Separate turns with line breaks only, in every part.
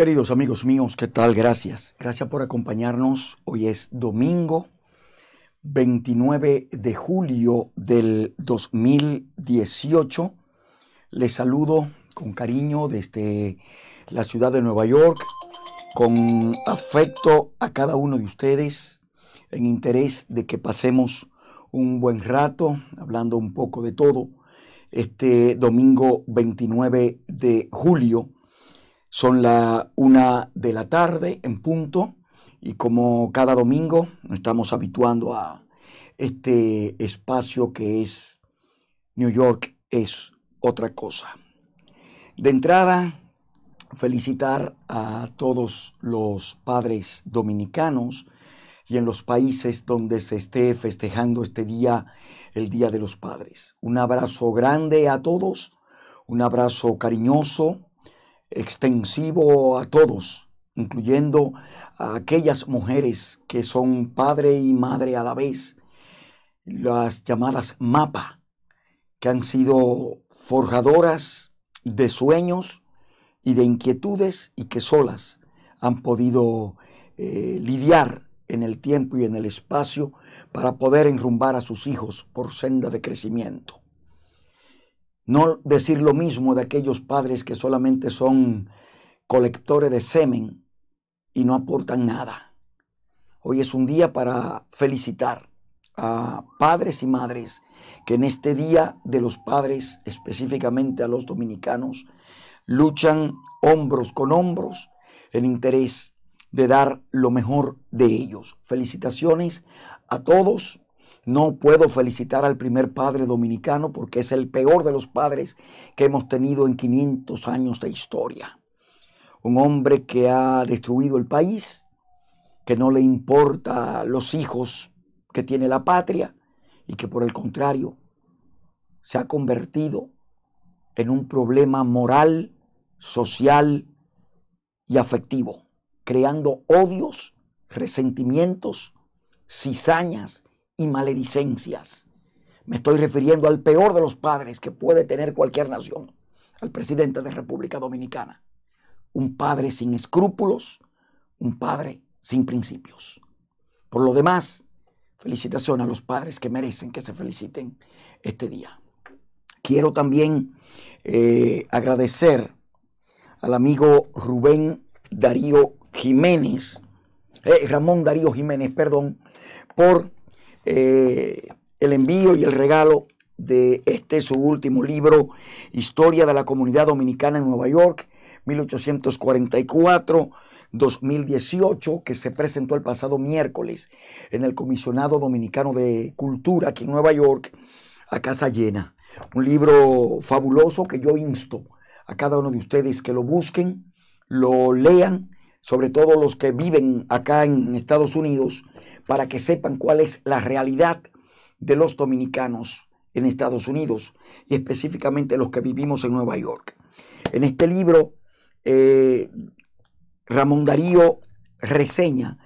Queridos amigos míos, ¿qué tal? Gracias. Gracias por acompañarnos. Hoy es domingo 29 de julio del 2018. Les saludo con cariño desde la ciudad de Nueva York, con afecto a cada uno de ustedes, en interés de que pasemos un buen rato hablando un poco de todo este domingo 29 de julio son la una de la tarde en punto y como cada domingo nos estamos habituando a este espacio que es New York es otra cosa. De entrada, felicitar a todos los padres dominicanos y en los países donde se esté festejando este día, el Día de los Padres. Un abrazo grande a todos, un abrazo cariñoso, extensivo a todos, incluyendo a aquellas mujeres que son padre y madre a la vez, las llamadas MAPA, que han sido forjadoras de sueños y de inquietudes y que solas han podido eh, lidiar en el tiempo y en el espacio para poder enrumbar a sus hijos por senda de crecimiento. No decir lo mismo de aquellos padres que solamente son colectores de semen y no aportan nada. Hoy es un día para felicitar a padres y madres que en este día de los padres, específicamente a los dominicanos, luchan hombros con hombros en interés de dar lo mejor de ellos. Felicitaciones a todos no puedo felicitar al primer padre dominicano porque es el peor de los padres que hemos tenido en 500 años de historia. Un hombre que ha destruido el país, que no le importa los hijos que tiene la patria y que por el contrario se ha convertido en un problema moral, social y afectivo, creando odios, resentimientos, cizañas, y maledicencias. Me estoy refiriendo al peor de los padres que puede tener cualquier nación, al presidente de República Dominicana. Un padre sin escrúpulos, un padre sin principios. Por lo demás, felicitación a los padres que merecen que se feliciten este día. Quiero también eh, agradecer al amigo Rubén Darío Jiménez, eh, Ramón Darío Jiménez, perdón, por eh, el envío y el regalo de este su último libro, Historia de la Comunidad Dominicana en Nueva York, 1844-2018, que se presentó el pasado miércoles en el Comisionado Dominicano de Cultura aquí en Nueva York, a Casa Llena. Un libro fabuloso que yo insto a cada uno de ustedes que lo busquen, lo lean sobre todo los que viven acá en Estados Unidos, para que sepan cuál es la realidad de los dominicanos en Estados Unidos y específicamente los que vivimos en Nueva York. En este libro, eh, Ramón Darío reseña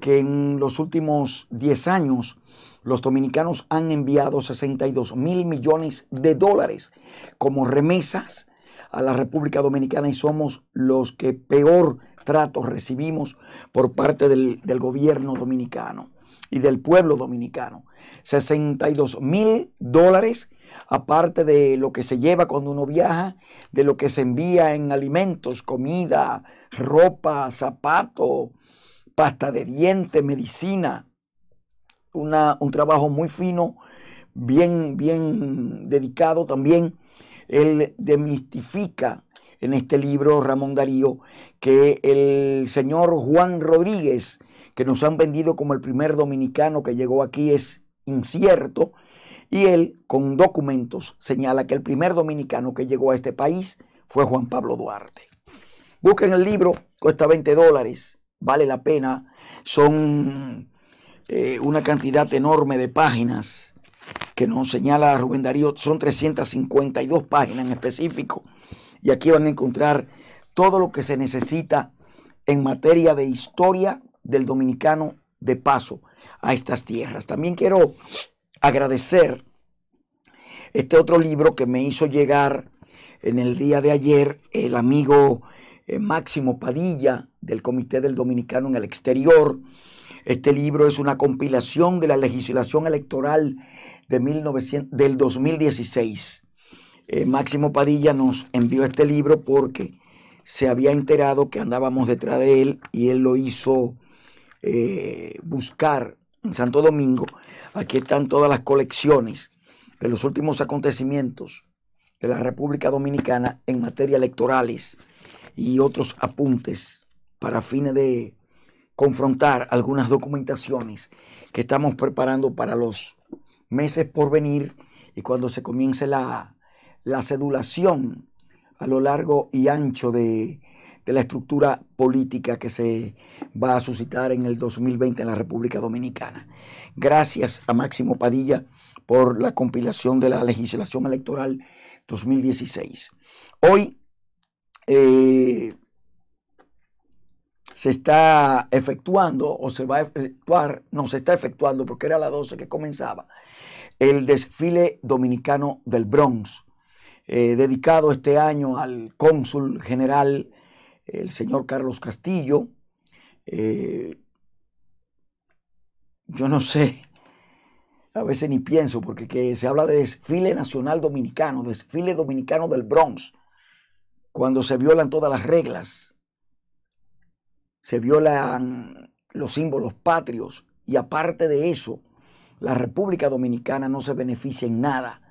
que en los últimos 10 años los dominicanos han enviado 62 mil millones de dólares como remesas a la República Dominicana y somos los que peor tratos recibimos por parte del, gobierno dominicano y del pueblo dominicano. 62 mil dólares, aparte de lo que se lleva cuando uno viaja, de lo que se envía en alimentos, comida, ropa, zapatos, pasta de dientes, medicina. un trabajo muy fino, bien, bien dedicado también. Él demistifica en este libro, Ramón Darío, que el señor Juan Rodríguez, que nos han vendido como el primer dominicano que llegó aquí, es incierto. Y él, con documentos, señala que el primer dominicano que llegó a este país fue Juan Pablo Duarte. Busquen el libro, cuesta 20 dólares, vale la pena. Son eh, una cantidad enorme de páginas que nos señala Rubén Darío, son 352 páginas en específico y aquí van a encontrar todo lo que se necesita en materia de historia del dominicano de paso a estas tierras. También quiero agradecer este otro libro que me hizo llegar en el día de ayer el amigo eh, Máximo Padilla del Comité del Dominicano en el Exterior. Este libro es una compilación de la legislación electoral de 1900, del 2016. Eh, Máximo Padilla nos envió este libro porque se había enterado que andábamos detrás de él y él lo hizo eh, buscar en Santo Domingo. Aquí están todas las colecciones de los últimos acontecimientos de la República Dominicana en materia electorales y otros apuntes para fines de confrontar algunas documentaciones que estamos preparando para los meses por venir y cuando se comience la la sedulación a lo largo y ancho de, la estructura política que se va a suscitar en el 2020 en la República Dominicana. Gracias a Máximo Padilla por la compilación de la legislación electoral 2016. Hoy eh, se está efectuando o se va a efectuar, no se está efectuando porque era la las 12 que comenzaba, el desfile dominicano del Bronx eh, dedicado este año al cónsul general, el señor Carlos Castillo. Eh, yo no sé, a veces ni pienso, porque se habla de desfile nacional dominicano, desfile dominicano del Bronx, cuando se violan todas las reglas, se violan los símbolos patrios y aparte de eso, la República Dominicana no se beneficia en nada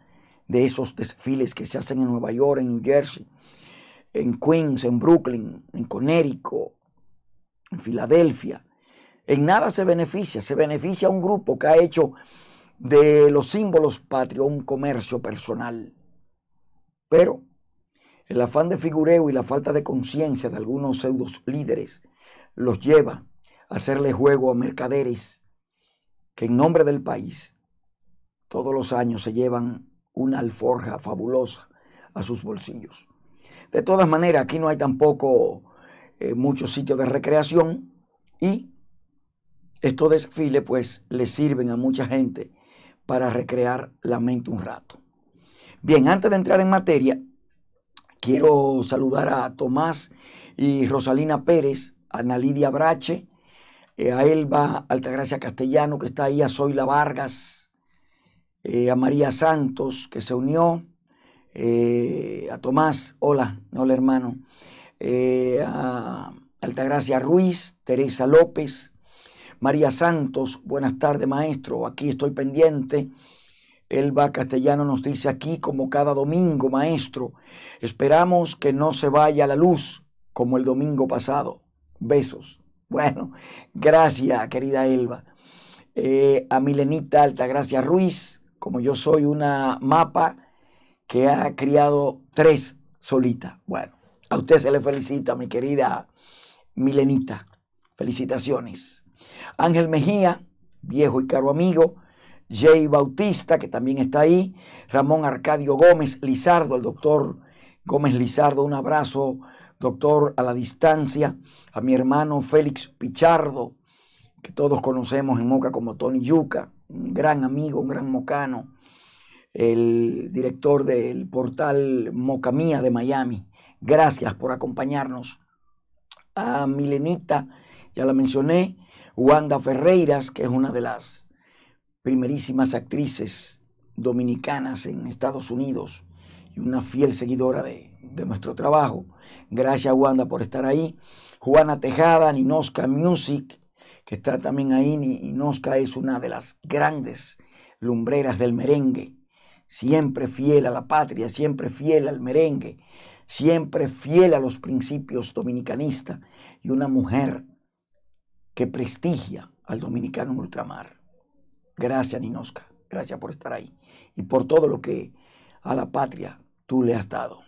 de esos desfiles que se hacen en Nueva York, en New Jersey, en Queens, en Brooklyn, en Connecticut, en Filadelfia. En nada se beneficia, se beneficia a un grupo que ha hecho de los símbolos patrio un comercio personal. Pero el afán de figureo y la falta de conciencia de algunos pseudos líderes los lleva a hacerle juego a mercaderes que en nombre del país todos los años se llevan una alforja fabulosa a sus bolsillos. De todas maneras, aquí no hay tampoco eh, muchos sitios de recreación y estos desfiles pues le sirven a mucha gente para recrear la mente un rato. Bien, antes de entrar en materia, quiero saludar a Tomás y Rosalina Pérez, a Nalidia Brache, eh, a Elba Altagracia Castellano, que está ahí, a Zoila Vargas, eh, a María Santos que se unió, eh, a Tomás, hola, hola hermano, eh, a Altagracia Ruiz, Teresa López, María Santos, buenas tardes maestro, aquí estoy pendiente. Elba Castellano nos dice aquí como cada domingo, maestro, esperamos que no se vaya la luz como el domingo pasado. Besos. Bueno, gracias, querida Elba. a Milenita Altagracia Ruiz, como yo soy una mapa que ha criado tres solitas. Bueno, a usted se le felicita, mi querida Milenita. Felicitaciones. Ángel Mejía, viejo y caro amigo. Jay Bautista, que también está ahí. Ramón Arcadio Gómez Lizardo, el doctor Gómez Lizardo. Un abrazo, doctor, a la distancia. A mi hermano Félix Pichardo, que todos conocemos en Moca como Tony Yuca un gran amigo, un gran mocano, el director del portal Mocamía de Miami. Gracias por acompañarnos. A Milenita, ya la mencioné, Wanda Ferreiras, que es una de las primerísimas actrices dominicanas en Estados Unidos y una fiel seguidora de, de nuestro trabajo. Gracias, Wanda, por estar ahí. Juana Tejada, Ninosca Music, que está también ahí, Nosca es una de las grandes lumbreras del merengue, siempre fiel a la patria, siempre fiel al merengue, siempre fiel a los principios dominicanistas y una mujer que prestigia al dominicano en ultramar. Gracias, Ninosca. Gracias por estar ahí y por todo lo que a la patria tú le has dado.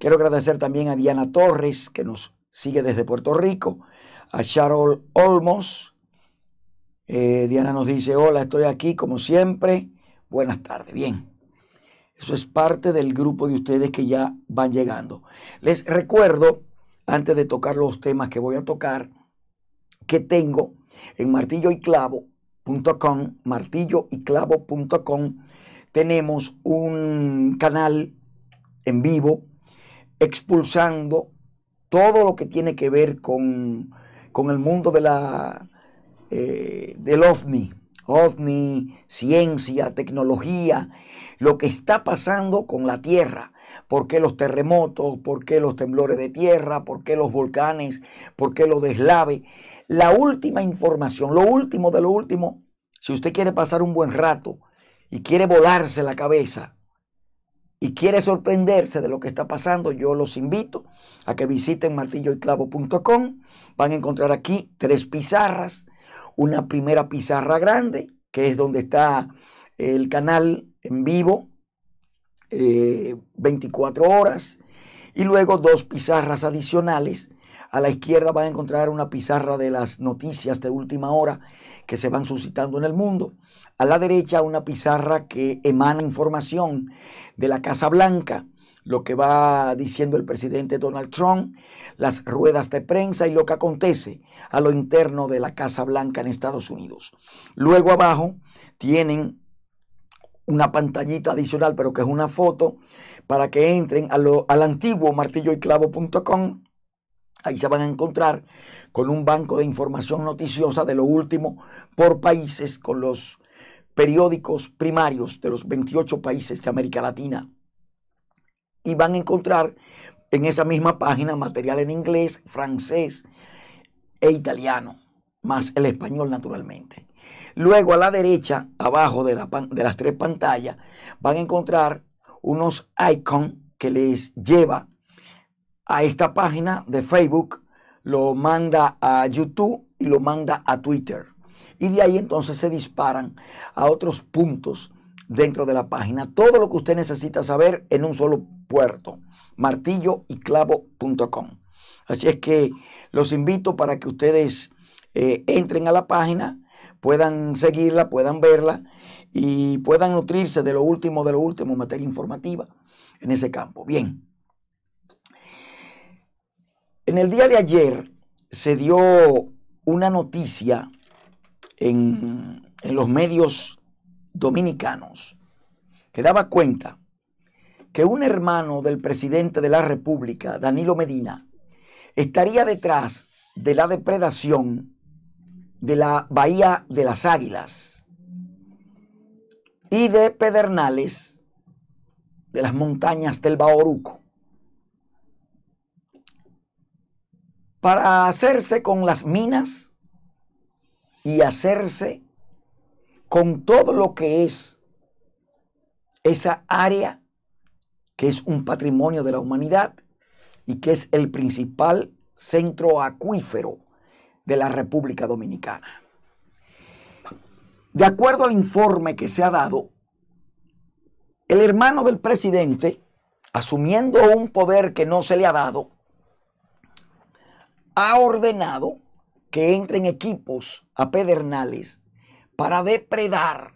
Quiero agradecer también a Diana Torres, que nos sigue desde Puerto Rico a Charol Olmos. Eh, Diana nos dice, hola, estoy aquí como siempre. Buenas tardes, bien. Eso es parte del grupo de ustedes que ya van llegando. Les recuerdo, antes de tocar los temas que voy a tocar, que tengo en martilloyclavo.com, martilloyclavo.com, tenemos un canal en vivo expulsando todo lo que tiene que ver con con el mundo de la, eh, del ovni, ovni, ciencia, tecnología, lo que está pasando con la Tierra. ¿Por qué los terremotos? ¿Por qué los temblores de tierra? ¿Por qué los volcanes? ¿Por qué los deslaves? La última información, lo último de lo último, si usted quiere pasar un buen rato y quiere volarse la cabeza, y quiere sorprenderse de lo que está pasando, yo los invito a que visiten martilloyclavo.com. Van a encontrar aquí tres pizarras. Una primera pizarra grande, que es donde está el canal en vivo, 24 eh, horas. Y luego dos pizarras adicionales a la izquierda van a encontrar una pizarra de las noticias de última hora que se van suscitando en el mundo. A la derecha una pizarra que emana información de la Casa Blanca, lo que va diciendo el presidente Donald Trump, las ruedas de prensa y lo que acontece a lo interno de la Casa Blanca en Estados Unidos. Luego abajo tienen una pantallita adicional, pero que es una foto, para que entren a lo, al antiguo martilloyclavo.com Ahí se van a encontrar con un banco de información noticiosa de lo último por países, con los periódicos primarios de los 28 países de América Latina. Y van a encontrar en esa misma página material en inglés, francés e italiano, más el español naturalmente. Luego a la derecha, abajo de, la de las tres pantallas, van a encontrar unos icons que les lleva a esta página de Facebook, lo manda a YouTube y lo manda a Twitter. Y de ahí entonces se disparan a otros puntos dentro de la página. Todo lo que usted necesita saber en un solo puerto, martillo y clavo.com. Así es que los invito para que ustedes eh, entren a la página, puedan seguirla, puedan verla y puedan nutrirse de lo último, de lo último, materia informativa en ese campo. Bien. En el día de ayer se dio una noticia en, en los medios dominicanos que daba cuenta que un hermano del presidente de la República, Danilo Medina, estaría detrás de la depredación de la Bahía de las Águilas y de Pedernales de las montañas del Baoruco. para hacerse con las minas y hacerse con todo lo que es esa área que es un patrimonio de la humanidad y que es el principal centro acuífero de la República Dominicana. De acuerdo al informe que se ha dado, el hermano del presidente, asumiendo un poder que no se le ha dado, ha ordenado que entren equipos a Pedernales para depredar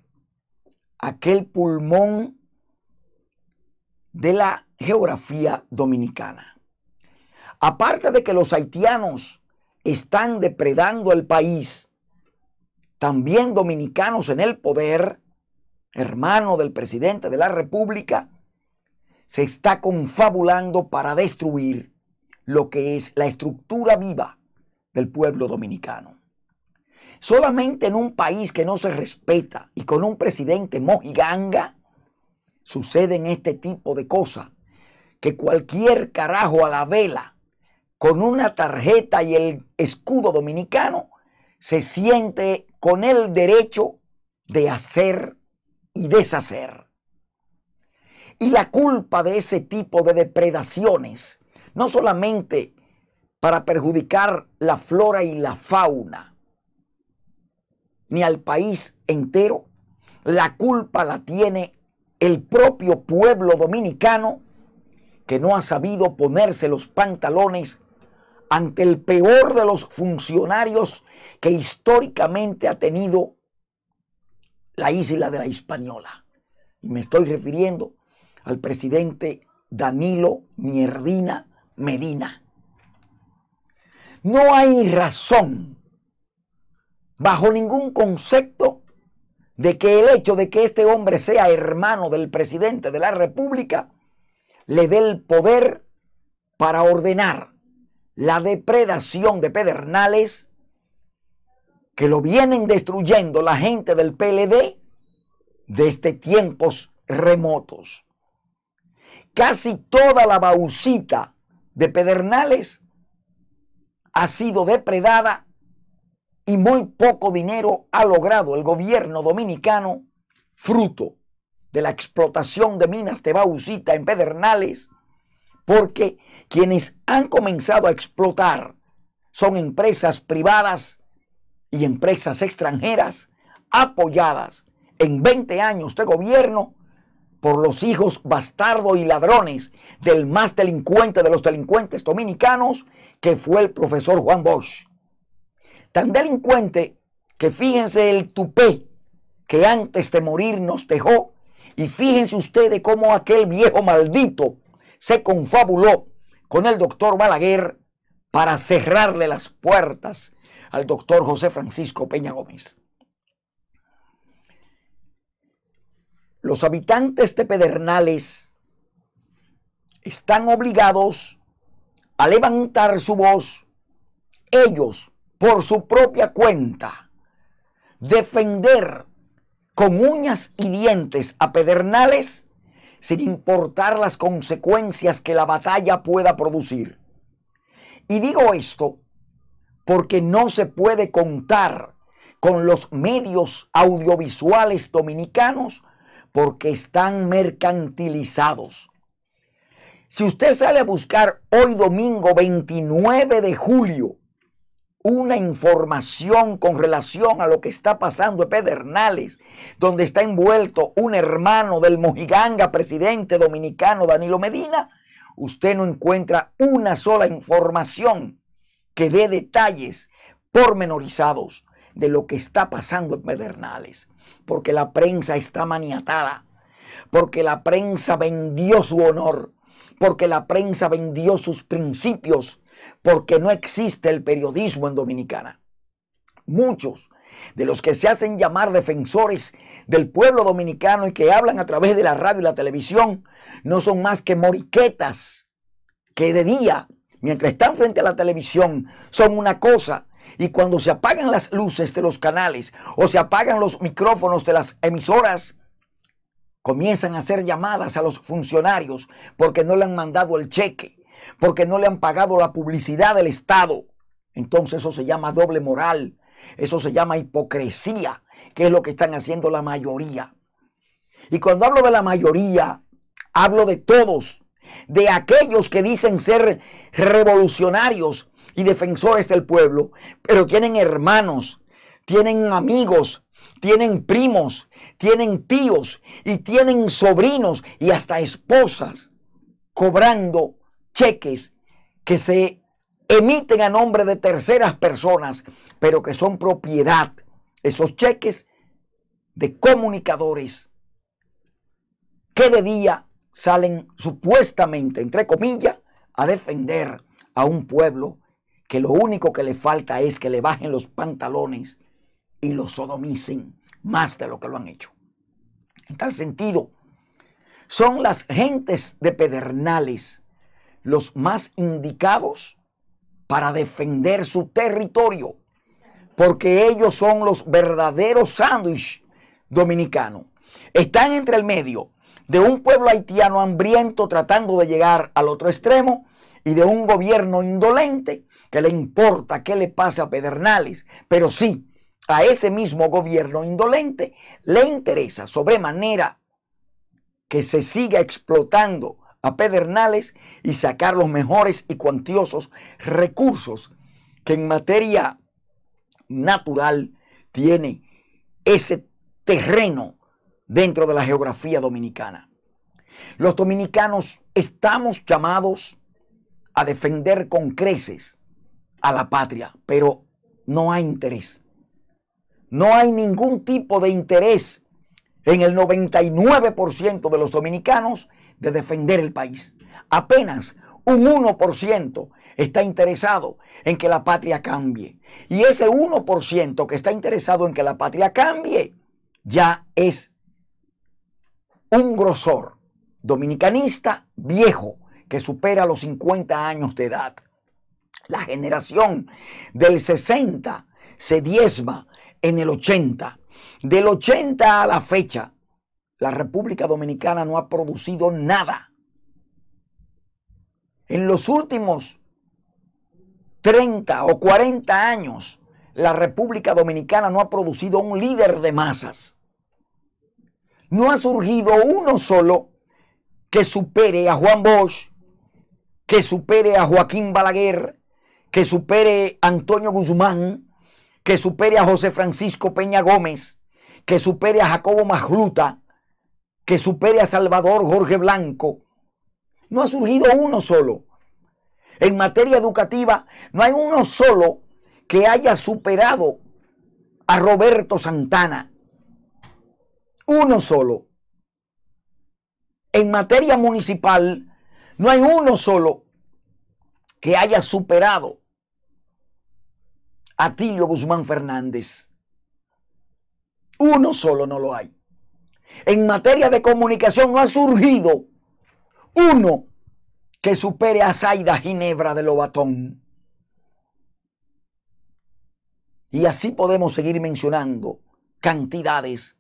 aquel pulmón de la geografía dominicana. Aparte de que los haitianos están depredando el país, también dominicanos en el poder, hermano del presidente de la República, se está confabulando para destruir lo que es la estructura viva del pueblo dominicano. Solamente en un país que no se respeta y con un presidente mojiganga suceden este tipo de cosas. Que cualquier carajo a la vela con una tarjeta y el escudo dominicano se siente con el derecho de hacer y deshacer. Y la culpa de ese tipo de depredaciones no solamente para perjudicar la flora y la fauna, ni al país entero. La culpa la tiene el propio pueblo dominicano que no ha sabido ponerse los pantalones ante el peor de los funcionarios que históricamente ha tenido la isla de la española. Y me estoy refiriendo al presidente Danilo Mierdina, Medina. No hay razón bajo ningún concepto de que el hecho de que este hombre sea hermano del presidente de la República le dé el poder para ordenar la depredación de pedernales que lo vienen destruyendo la gente del PLD desde este tiempos remotos. Casi toda la baucita de Pedernales ha sido depredada y muy poco dinero ha logrado el gobierno dominicano, fruto de la explotación de minas de bauxita en Pedernales, porque quienes han comenzado a explotar son empresas privadas y empresas extranjeras apoyadas en 20 años de gobierno por los hijos bastardo y ladrones del más delincuente de los delincuentes dominicanos, que fue el profesor Juan Bosch. Tan delincuente que fíjense el tupé que antes de morir nos dejó y fíjense ustedes cómo aquel viejo maldito se confabuló con el doctor Balaguer para cerrarle las puertas al doctor José Francisco Peña Gómez. los habitantes de Pedernales están obligados a levantar su voz, ellos por su propia cuenta, defender con uñas y dientes a Pedernales sin importar las consecuencias que la batalla pueda producir. Y digo esto porque no se puede contar con los medios audiovisuales dominicanos porque están mercantilizados. Si usted sale a buscar hoy domingo 29 de julio una información con relación a lo que está pasando en Pedernales, donde está envuelto un hermano del Mojiganga, presidente dominicano Danilo Medina, usted no encuentra una sola información que dé detalles pormenorizados de lo que está pasando en Pedernales porque la prensa está maniatada, porque la prensa vendió su honor, porque la prensa vendió sus principios, porque no existe el periodismo en Dominicana. Muchos de los que se hacen llamar defensores del pueblo dominicano y que hablan a través de la radio y la televisión, no son más que moriquetas que de día, mientras están frente a la televisión, son una cosa y cuando se apagan las luces de los canales o se apagan los micrófonos de las emisoras, comienzan a hacer llamadas a los funcionarios porque no le han mandado el cheque, porque no le han pagado la publicidad del Estado. Entonces eso se llama doble moral, eso se llama hipocresía, que es lo que están haciendo la mayoría. Y cuando hablo de la mayoría, hablo de todos, de aquellos que dicen ser revolucionarios, y defensores del pueblo, pero tienen hermanos, tienen amigos, tienen primos, tienen tíos y tienen sobrinos y hasta esposas cobrando cheques que se emiten a nombre de terceras personas, pero que son propiedad, esos cheques de comunicadores que de día salen supuestamente, entre comillas, a defender a un pueblo que lo único que le falta es que le bajen los pantalones y lo sodomicen más de lo que lo han hecho. En tal sentido, son las gentes de Pedernales los más indicados para defender su territorio, porque ellos son los verdaderos sándwich dominicanos. Están entre el medio de un pueblo haitiano hambriento tratando de llegar al otro extremo y de un gobierno indolente que le importa qué le pasa a Pedernales, pero sí, a ese mismo gobierno indolente le interesa sobremanera que se siga explotando a Pedernales y sacar los mejores y cuantiosos recursos que en materia natural tiene ese terreno dentro de la geografía dominicana. Los dominicanos estamos llamados a defender con creces a la patria, pero no hay interés. No hay ningún tipo de interés en el 99% de los dominicanos de defender el país. Apenas un 1% está interesado en que la patria cambie. Y ese 1% que está interesado en que la patria cambie ya es un grosor dominicanista viejo que supera los 50 años de edad. La generación del 60 se diezma en el 80. Del 80 a la fecha, la República Dominicana no ha producido nada. En los últimos 30 o 40 años, la República Dominicana no ha producido un líder de masas. No ha surgido uno solo que supere a Juan Bosch, que supere a Joaquín Balaguer, que supere Antonio Guzmán, que supere a José Francisco Peña Gómez, que supere a Jacobo Majluta, que supere a Salvador Jorge Blanco. No ha surgido uno solo. En materia educativa, no hay uno solo que haya superado a Roberto Santana. Uno solo. En materia municipal, no hay uno solo que haya superado Atilio Guzmán Fernández. Uno solo no lo hay. En materia de comunicación no ha surgido uno que supere a Zaida Ginebra de Lobatón. Y así podemos seguir mencionando cantidades.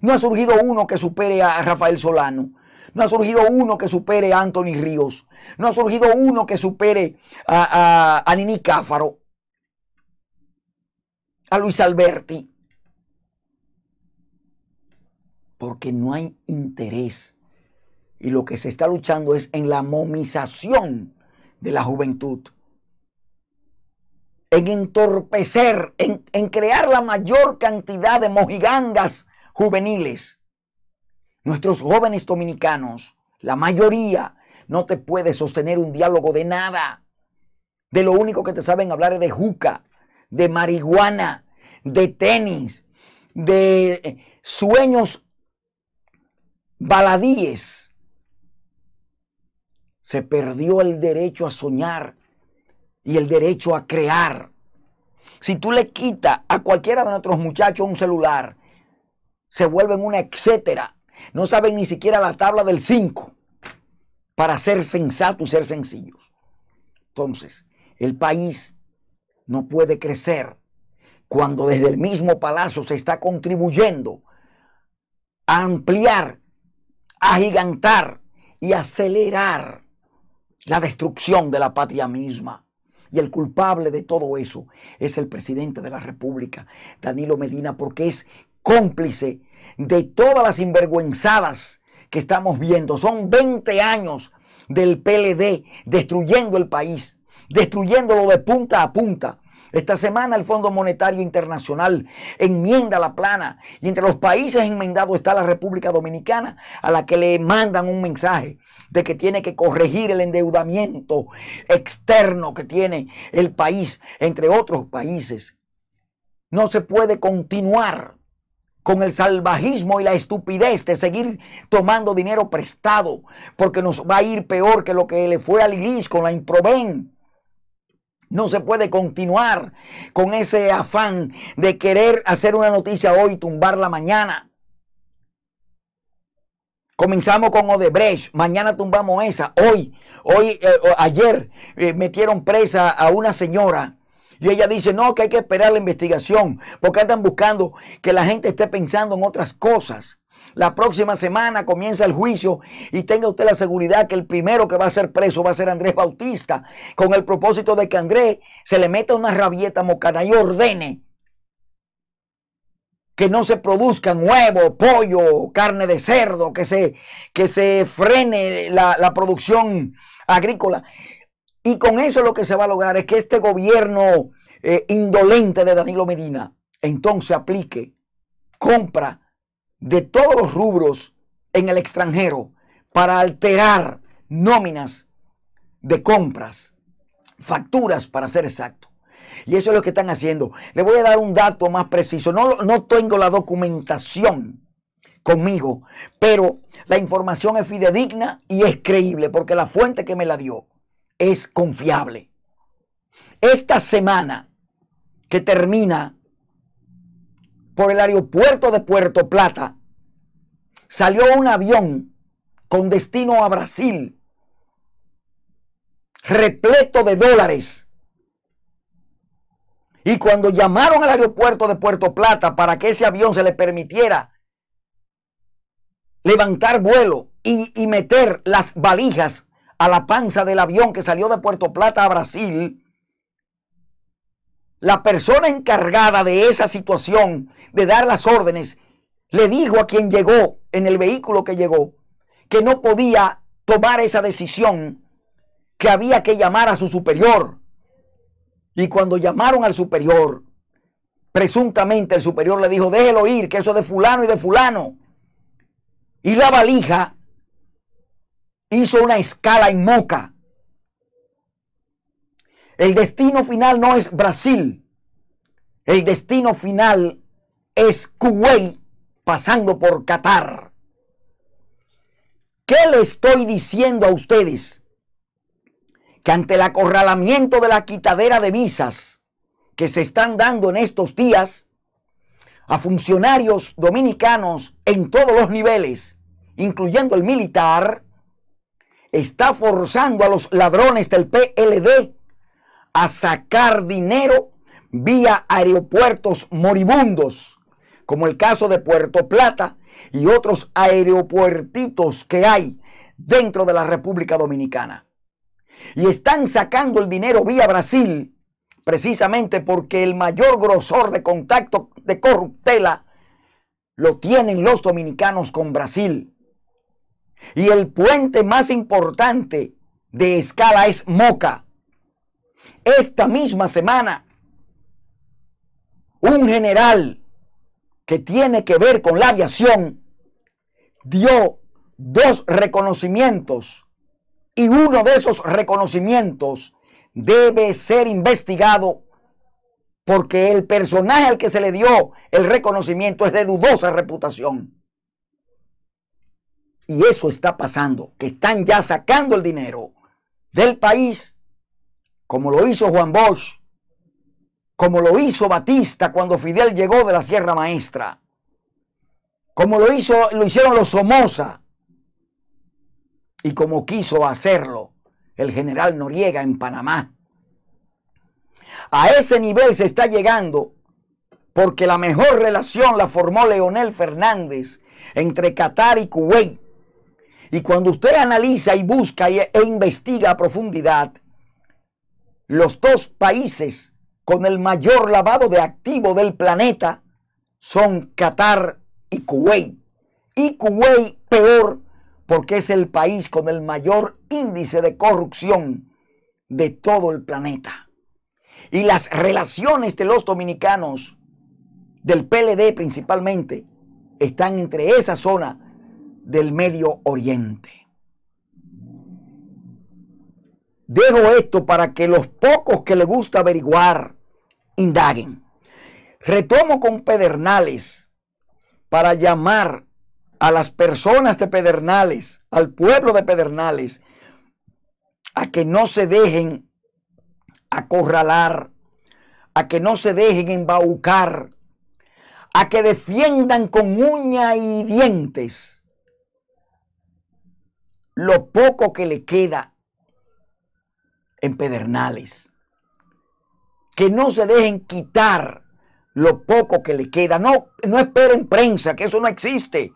No ha surgido uno que supere a Rafael Solano. No ha surgido uno que supere a Anthony Ríos. No ha surgido uno que supere a, a Nini Cáfaro a Luis Alberti. Porque no hay interés. Y lo que se está luchando es en la momización de la juventud. En entorpecer, en, crear la mayor cantidad de mojigangas juveniles. Nuestros jóvenes dominicanos, la mayoría, no te puede sostener un diálogo de nada. De lo único que te saben hablar es de juca, de marihuana, de tenis, de eh, sueños baladíes. Se perdió el derecho a soñar y el derecho a crear. Si tú le quitas a cualquiera de nuestros muchachos un celular, se vuelven una etcétera. No saben ni siquiera la tabla del 5 para ser sensatos y ser sencillos. Entonces, el país no puede crecer cuando desde el mismo palacio se está contribuyendo a ampliar, a gigantar y acelerar la destrucción de la patria misma. Y el culpable de todo eso es el presidente de la República, Danilo Medina, porque es cómplice de todas las envergüenzadas que estamos viendo. Son 20 años del PLD destruyendo el país, destruyéndolo de punta a punta. Esta semana el Fondo Monetario Internacional enmienda la plana y entre los países enmendados está la República Dominicana a la que le mandan un mensaje de que tiene que corregir el endeudamiento externo que tiene el país entre otros países. No se puede continuar con el salvajismo y la estupidez de seguir tomando dinero prestado porque nos va a ir peor que lo que le fue a Lilis con la Improven. No se puede continuar con ese afán de querer hacer una noticia hoy, tumbarla mañana. Comenzamos con Odebrecht, mañana tumbamos esa. Hoy, hoy, eh, ayer eh, metieron presa a una señora y ella dice, no, que hay que esperar la investigación, porque andan buscando que la gente esté pensando en otras cosas. La próxima semana comienza el juicio y tenga usted la seguridad que el primero que va a ser preso va a ser Andrés Bautista, con el propósito de que Andrés se le meta una rabieta mocana y ordene que no se produzcan huevos, pollo, carne de cerdo, que se, que se frene la, la producción agrícola. Y con eso lo que se va a lograr es que este gobierno eh, indolente de Danilo Medina entonces aplique compra de todos los rubros en el extranjero para alterar nóminas de compras, facturas para ser exacto. Y eso es lo que están haciendo. Le voy a dar un dato más preciso. No, no tengo la documentación conmigo, pero la información es fidedigna y es creíble porque la fuente que me la dio es confiable. Esta semana que termina por el aeropuerto de Puerto Plata, salió un avión con destino a Brasil, repleto de dólares. Y cuando llamaron al aeropuerto de Puerto Plata para que ese avión se le permitiera levantar vuelo y, meter las valijas a la panza del avión que salió de Puerto Plata a Brasil, la persona encargada de esa situación, de dar las órdenes, le dijo a quien llegó, en el vehículo que llegó, que no podía tomar esa decisión, que había que llamar a su superior. Y cuando llamaron al superior, presuntamente el superior le dijo, déjelo ir, que eso de fulano y de fulano. Y la valija hizo una escala en Moca. El destino final no es Brasil. El destino final es Kuwait pasando por Qatar. ¿Qué le estoy diciendo a ustedes? Que ante el acorralamiento de la quitadera de visas que se están dando en estos días a funcionarios dominicanos en todos los niveles, incluyendo el militar, está forzando a los ladrones del PLD a sacar dinero vía aeropuertos moribundos, como el caso de Puerto Plata y otros aeropuertitos que hay dentro de la República Dominicana. Y están sacando el dinero vía Brasil precisamente porque el mayor grosor de contacto de corruptela lo tienen los dominicanos con Brasil. Y el puente más importante de escala es Moca. Esta misma semana, un general que tiene que ver con la aviación dio dos reconocimientos y uno de esos reconocimientos debe ser investigado porque el personaje al que se le dio el reconocimiento es de dudosa reputación. Y eso está pasando, que están ya sacando el dinero del país, como lo hizo Juan Bosch, como lo hizo Batista cuando Fidel llegó de la Sierra Maestra, como lo hizo, lo hicieron los Somoza, y como quiso hacerlo el general Noriega en Panamá. A ese nivel se está llegando porque la mejor relación la formó Leonel Fernández entre Qatar y Kuwait y cuando usted analiza y busca e investiga a profundidad, los dos países con el mayor lavado de activo del planeta son Qatar y Kuwait. Y Kuwait peor porque es el país con el mayor índice de corrupción de todo el planeta. Y las relaciones de los dominicanos, del PLD principalmente, están entre esa zona del Medio Oriente. Dejo esto para que los pocos que le gusta averiguar indaguen. Retomo con Pedernales para llamar a las personas de Pedernales, al pueblo de Pedernales, a que no se dejen acorralar, a que no se dejen embaucar, a que defiendan con uña y dientes lo poco que le queda en Pedernales. Que no se dejen quitar lo poco que le queda. No, no esperen prensa, que eso no existe.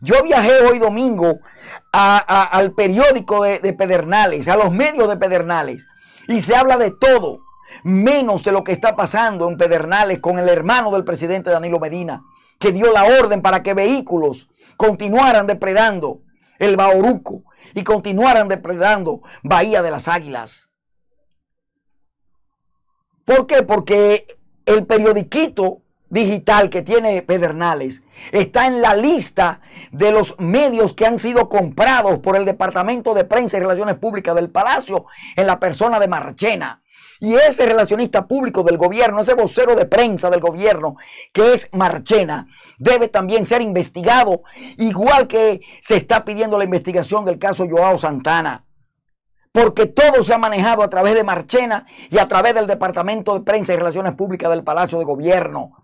Yo viajé hoy domingo al periódico de, de Pedernales, a los medios de Pedernales, y se habla de todo, menos de lo que está pasando en Pedernales con el hermano del presidente Danilo Medina, que dio la orden para que vehículos continuaran depredando el Bauruco, y continuaran depredando Bahía de las Águilas. ¿Por qué? Porque el periodiquito digital que tiene Pedernales está en la lista de los medios que han sido comprados por el Departamento de Prensa y Relaciones Públicas del Palacio en la persona de Marchena. Y ese relacionista público del gobierno, ese vocero de prensa del gobierno, que es Marchena, debe también ser investigado, igual que se está pidiendo la investigación del caso Joao Santana. Porque todo se ha manejado a través de Marchena y a través del Departamento de Prensa y Relaciones Públicas del Palacio de Gobierno.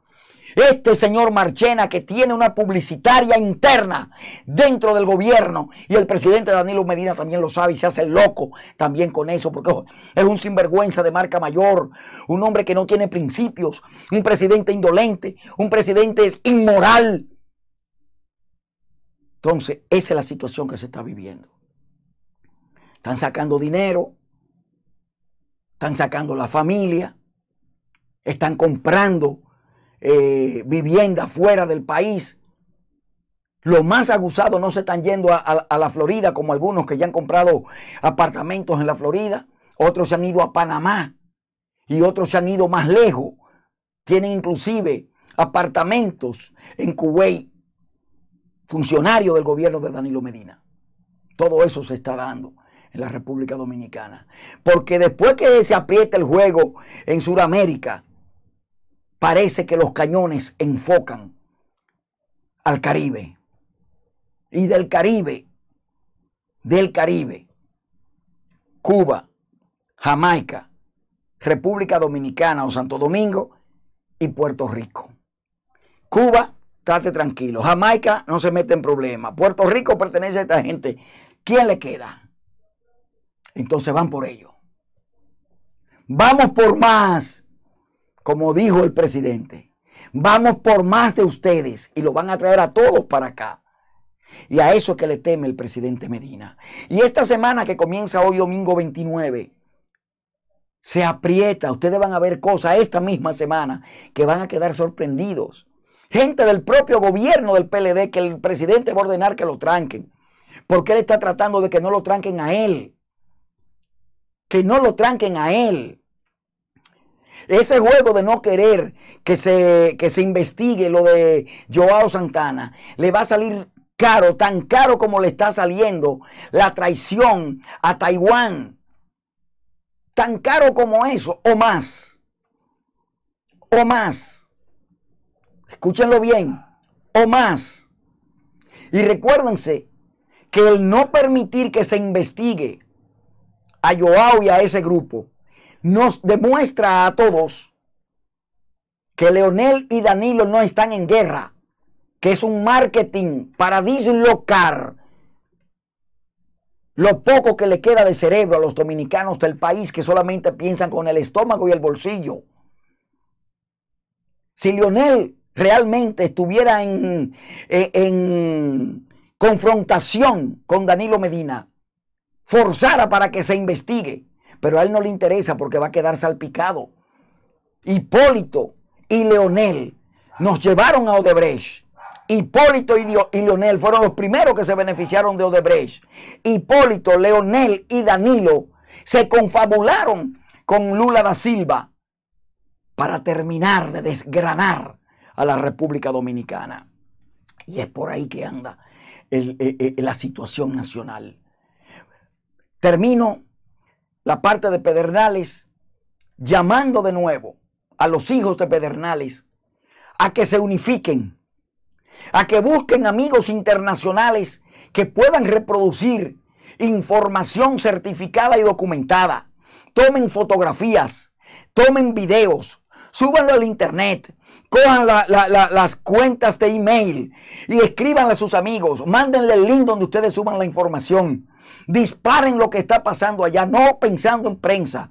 Este señor Marchena que tiene una publicitaria interna dentro del gobierno y el presidente Danilo Medina también lo sabe y se hace loco también con eso porque es un sinvergüenza de marca mayor, un hombre que no tiene principios, un presidente indolente, un presidente inmoral. Entonces, esa es la situación que se está viviendo. Están sacando dinero, están sacando la familia, están comprando eh, vivienda fuera del país. Los más abusados no se están yendo a, la Florida, como algunos que ya han comprado apartamentos en la Florida. Otros se han ido a Panamá y otros se han ido más lejos. Tienen inclusive apartamentos en Kuwait, funcionarios del gobierno de Danilo Medina. Todo eso se está dando en la República Dominicana. Porque después que se aprieta el juego en Sudamérica, parece que los cañones enfocan al Caribe. Y del Caribe, del Caribe, Cuba, Jamaica, República Dominicana o Santo Domingo y Puerto Rico. Cuba, trate tranquilo. Jamaica no se mete en problemas. Puerto Rico pertenece a esta gente. ¿Quién le queda? Entonces van por ello. Vamos por más como dijo el presidente. Vamos por más de ustedes y lo van a traer a todos para acá. Y a eso es que le teme el presidente Medina. Y esta semana que comienza hoy domingo 29, se aprieta. Ustedes van a ver cosas esta misma semana que van a quedar sorprendidos. Gente del propio gobierno del PLD que el presidente va a ordenar que lo tranquen. Porque él está tratando de que no lo tranquen a él. Que no lo tranquen a él. Ese juego de no querer que se, se investigue lo de Joao Santana le va a salir caro, tan caro como le está saliendo la traición a Taiwán. Tan caro como eso, o más. O más. Escúchenlo bien, o más. Y recuérdense que el no permitir que se investigue a Joao y a ese grupo nos demuestra a todos que Leonel y Danilo no están en guerra, que es un marketing para dislocar lo poco que le queda de cerebro a los dominicanos del país que solamente piensan con el estómago y el bolsillo. Si Leonel realmente estuviera en, eh, en, confrontación con Danilo Medina, forzara para que se investigue pero a él no le interesa porque va a quedar salpicado. Hipólito y Leonel nos llevaron a Odebrecht. Hipólito y, Leonel fueron los primeros que se beneficiaron de Odebrecht. Hipólito, Leonel y Danilo se confabularon con Lula da Silva para terminar de desgranar a la República Dominicana. Y es por ahí que anda eh, eh, la situación nacional. Termino la parte de Pedernales, llamando de nuevo a los hijos de Pedernales a que se unifiquen, a que busquen amigos internacionales que puedan reproducir información certificada y documentada. Tomen fotografías, tomen videos, súbanlo al internet, Cojan las cuentas de email y escríbanle a sus amigos. Mándenle el link donde ustedes suban la información. Disparen lo que está pasando allá, no pensando en prensa.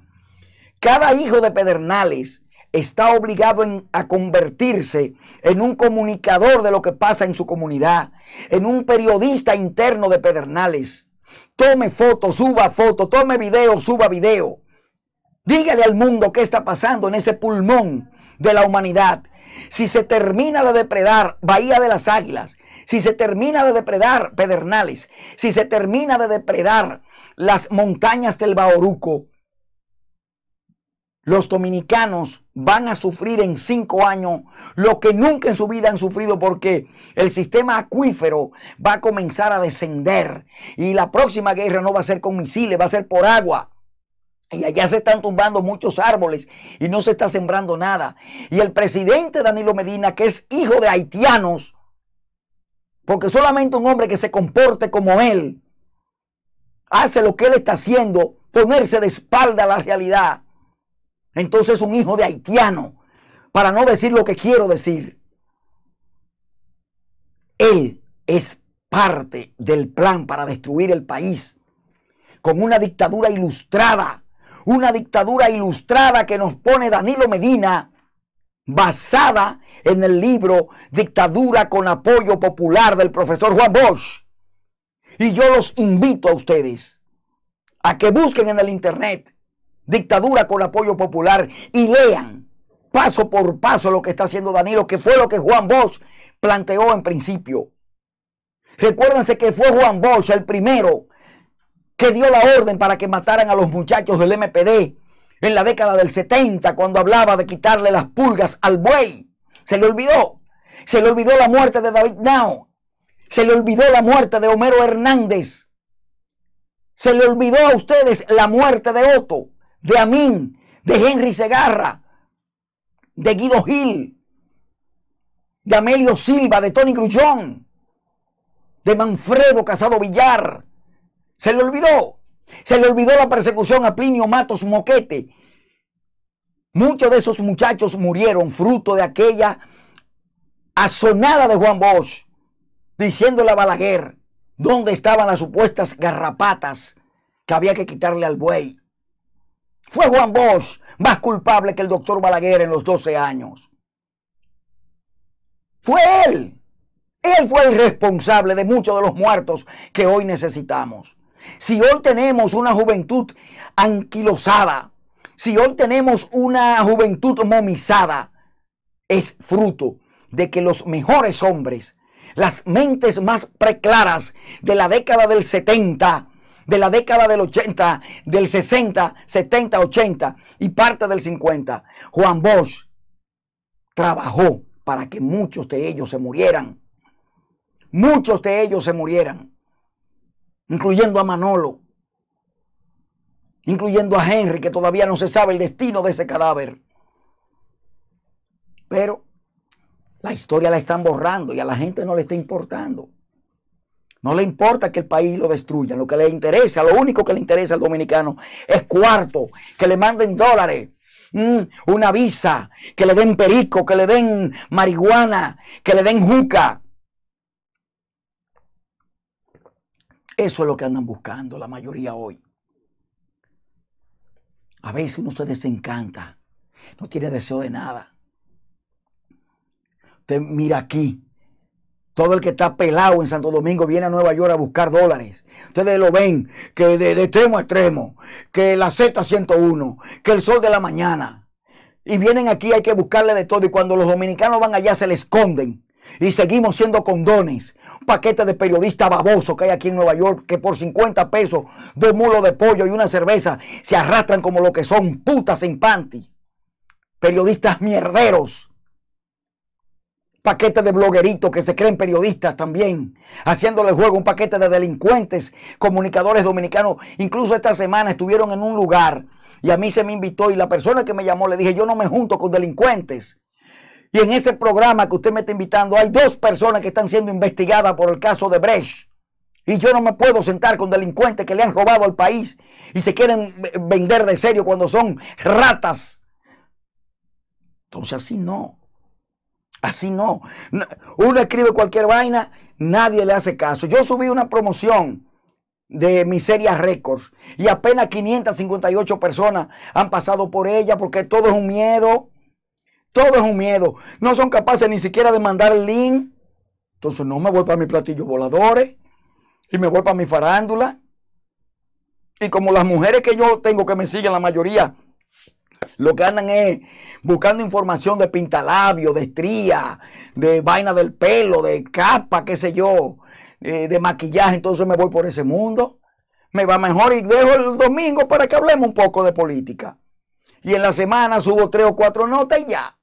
Cada hijo de Pedernales está obligado a convertirse en un comunicador de lo que pasa en su comunidad, en un periodista interno de Pedernales. Tome fotos, suba foto, tome video, suba video. Dígale al mundo qué está pasando en ese pulmón de la humanidad. Si se termina de depredar Bahía de las Águilas, si se termina de depredar Pedernales, si se termina de depredar las montañas del Bahoruco, los dominicanos van a sufrir en cinco años lo que nunca en su vida han sufrido porque el sistema acuífero va a comenzar a descender y la próxima guerra no va a ser con misiles, va a ser por agua. Y allá se están tumbando muchos árboles y no se está sembrando nada. Y el presidente Danilo Medina, que es hijo de haitianos, porque solamente un hombre que se comporte como él, hace lo que él está haciendo, ponerse de espalda a la realidad. Entonces un hijo de haitiano, para no decir lo que quiero decir. Él es parte del plan para destruir el país con una dictadura ilustrada una dictadura ilustrada que nos pone Danilo Medina, basada en el libro Dictadura con apoyo popular del profesor Juan Bosch. Y yo los invito a ustedes a que busquen en el Internet Dictadura con apoyo popular y lean paso por paso lo que está haciendo Danilo, que fue lo que Juan Bosch planteó en principio. Recuérdense que fue Juan Bosch el primero que dio la orden para que mataran a los muchachos del MPD en la década del 70 cuando hablaba de quitarle las pulgas al buey. Se le olvidó. Se le olvidó la muerte de David Now. Se le olvidó la muerte de Homero Hernández. Se le olvidó a ustedes la muerte de Otto, de Amin, de Henry Segarra, de Guido Gil, de Amelio Silva, de Tony Grullón, de Manfredo Casado Villar, se le olvidó. Se le olvidó la persecución a Plinio Matos Moquete. Muchos de esos muchachos murieron fruto de aquella azonada de Juan Bosch, diciéndole a Balaguer dónde estaban las supuestas garrapatas que había que quitarle al buey. Fue Juan Bosch más culpable que el doctor Balaguer en los 12 años. Fue él. Él fue el responsable de muchos de los muertos que hoy necesitamos. Si hoy tenemos una juventud anquilosada, si hoy tenemos una juventud momizada, es fruto de que los mejores hombres, las mentes más preclaras de la década del 70, de la década del 80, del 60, 70, 80 y parte del 50, Juan Bosch trabajó para que muchos de ellos se murieran. Muchos de ellos se murieran incluyendo a Manolo, incluyendo a Henry, que todavía no se sabe el destino de ese cadáver. Pero la historia la están borrando y a la gente no le está importando. No le importa que el país lo destruya. Lo que le interesa, lo único que le interesa al dominicano es cuarto, que le manden dólares, mm, una visa, que le den perico, que le den marihuana, que le den juca. Eso es lo que andan buscando la mayoría hoy. A veces uno se desencanta, no tiene deseo de nada. Usted mira aquí, todo el que está pelado en Santo Domingo viene a Nueva York a buscar dólares. Ustedes lo ven, que de, extremo a extremo, que la Z101, que el sol de la mañana. Y vienen aquí, hay que buscarle de todo. Y cuando los dominicanos van allá, se le esconden. Y seguimos siendo condones paquete de periodistas babosos que hay aquí en Nueva York que por 50 pesos, dos mulos de pollo y una cerveza se arrastran como lo que son putas en panty. Periodistas mierderos. Paquete de blogueritos que se creen periodistas también, haciéndole juego un paquete de delincuentes, comunicadores dominicanos. Incluso esta semana estuvieron en un lugar y a mí se me invitó y la persona que me llamó le dije, yo no me junto con delincuentes. Y en ese programa que usted me está invitando hay dos personas que están siendo investigadas por el caso de Brecht. Y yo no me puedo sentar con delincuentes que le han robado al país y se quieren vender de serio cuando son ratas. Entonces así no. Así no. Uno escribe cualquier vaina, nadie le hace caso. Yo subí una promoción de Miseria Records y apenas 558 personas han pasado por ella porque todo es un miedo. Todo es un miedo. No son capaces ni siquiera de mandar el link. Entonces no me voy para mis platillos voladores y me voy para mi farándula. Y como las mujeres que yo tengo que me siguen, la mayoría, lo que andan es buscando información de pintalabio, de estría, de vaina del pelo, de capa, qué sé yo, de, de maquillaje. Entonces me voy por ese mundo. Me va mejor y dejo el domingo para que hablemos un poco de política. Y en la semana subo tres o cuatro notas y ya.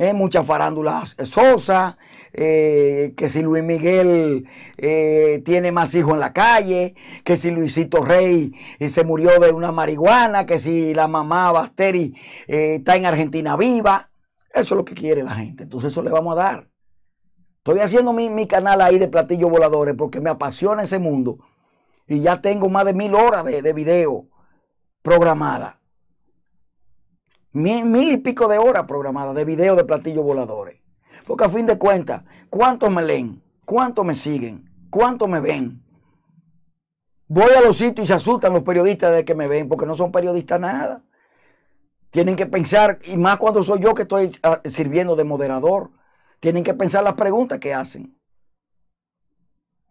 Eh, muchas farándulas sosa, eh, que si Luis Miguel eh, tiene más hijos en la calle, que si Luisito Rey se murió de una marihuana, que si la mamá Basteri está en Argentina viva. Eso es lo que quiere la gente, entonces eso le vamos a dar. Estoy haciendo mi, canal ahí de platillos voladores porque me apasiona ese mundo y ya tengo más de mil horas de, de video programada mil, y pico de horas programadas de video de platillos voladores. Porque a fin de cuentas, ¿cuántos me leen? ¿Cuántos me siguen? ¿Cuántos me ven? Voy a los sitios y se asustan los periodistas de que me ven porque no son periodistas nada. Tienen que pensar, y más cuando soy yo que estoy ah, sirviendo de moderador, tienen que pensar las preguntas que hacen.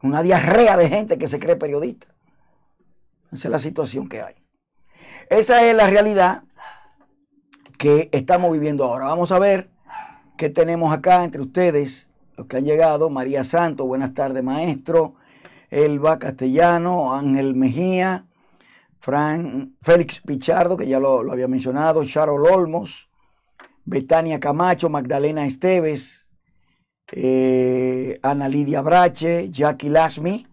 Una diarrea de gente que se cree periodista. Esa es la situación que hay. Esa es la realidad que estamos viviendo ahora. Vamos a ver qué tenemos acá entre ustedes, los que han llegado. María Santos buenas tardes, maestro. Elba Castellano, Ángel Mejía, Fran, Félix Pichardo, que ya lo, había mencionado, Charol Olmos, Betania Camacho, Magdalena Esteves, eh, Ana Lidia Brache, Jackie Lasmi,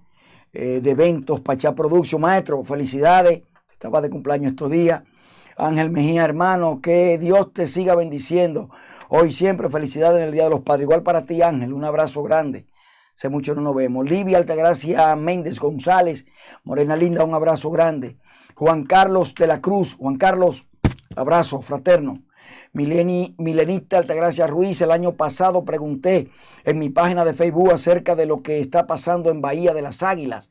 eh, de eventos Pachá Producción. Maestro, felicidades, estaba de cumpleaños estos días. Ángel Mejía, hermano, que Dios te siga bendiciendo. Hoy siempre felicidades en el Día de los Padres. Igual para ti, Ángel, un abrazo grande. Hace mucho no nos vemos. Livia Altagracia Méndez González, Morena Linda, un abrazo grande. Juan Carlos de la Cruz, Juan Carlos, abrazo fraterno. Milenita Altagracia Ruiz, el año pasado pregunté en mi página de Facebook acerca de lo que está pasando en Bahía de las Águilas.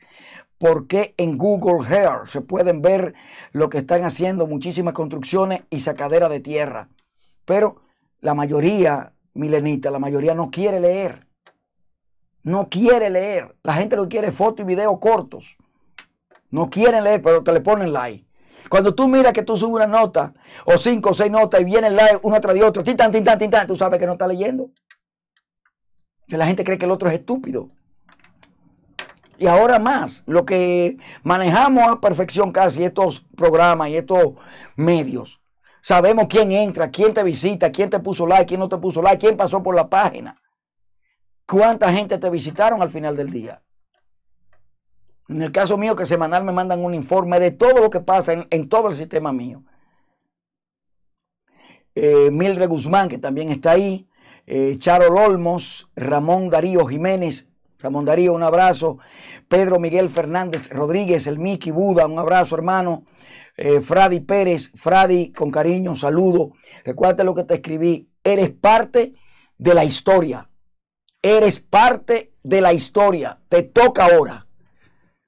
Porque en Google Earth se pueden ver lo que están haciendo muchísimas construcciones y sacadera de tierra. Pero la mayoría, milenita, la mayoría no quiere leer. No quiere leer. La gente no quiere fotos y videos cortos. No quieren leer, pero te le ponen like. Cuando tú miras que tú subes una nota o cinco o seis notas y viene like una tras de otro, tan, tin tan, tú sabes que no está leyendo. Que la gente cree que el otro es estúpido y ahora más, lo que manejamos a perfección casi estos programas y estos medios. Sabemos quién entra, quién te visita, quién te puso like, quién no te puso like, quién pasó por la página. ¿Cuánta gente te visitaron al final del día? En el caso mío, que semanal me mandan un informe de todo lo que pasa en, todo el sistema mío. Eh, Mildred Guzmán, que también está ahí, eh, Charo Olmos, Ramón Darío Jiménez, Ramón Darío, un abrazo. Pedro Miguel Fernández Rodríguez, el Miki Buda, un abrazo, hermano. Eh, Fradi Pérez, Fradi, con cariño, un saludo. Recuerda lo que te escribí. Eres parte de la historia. Eres parte de la historia. Te toca ahora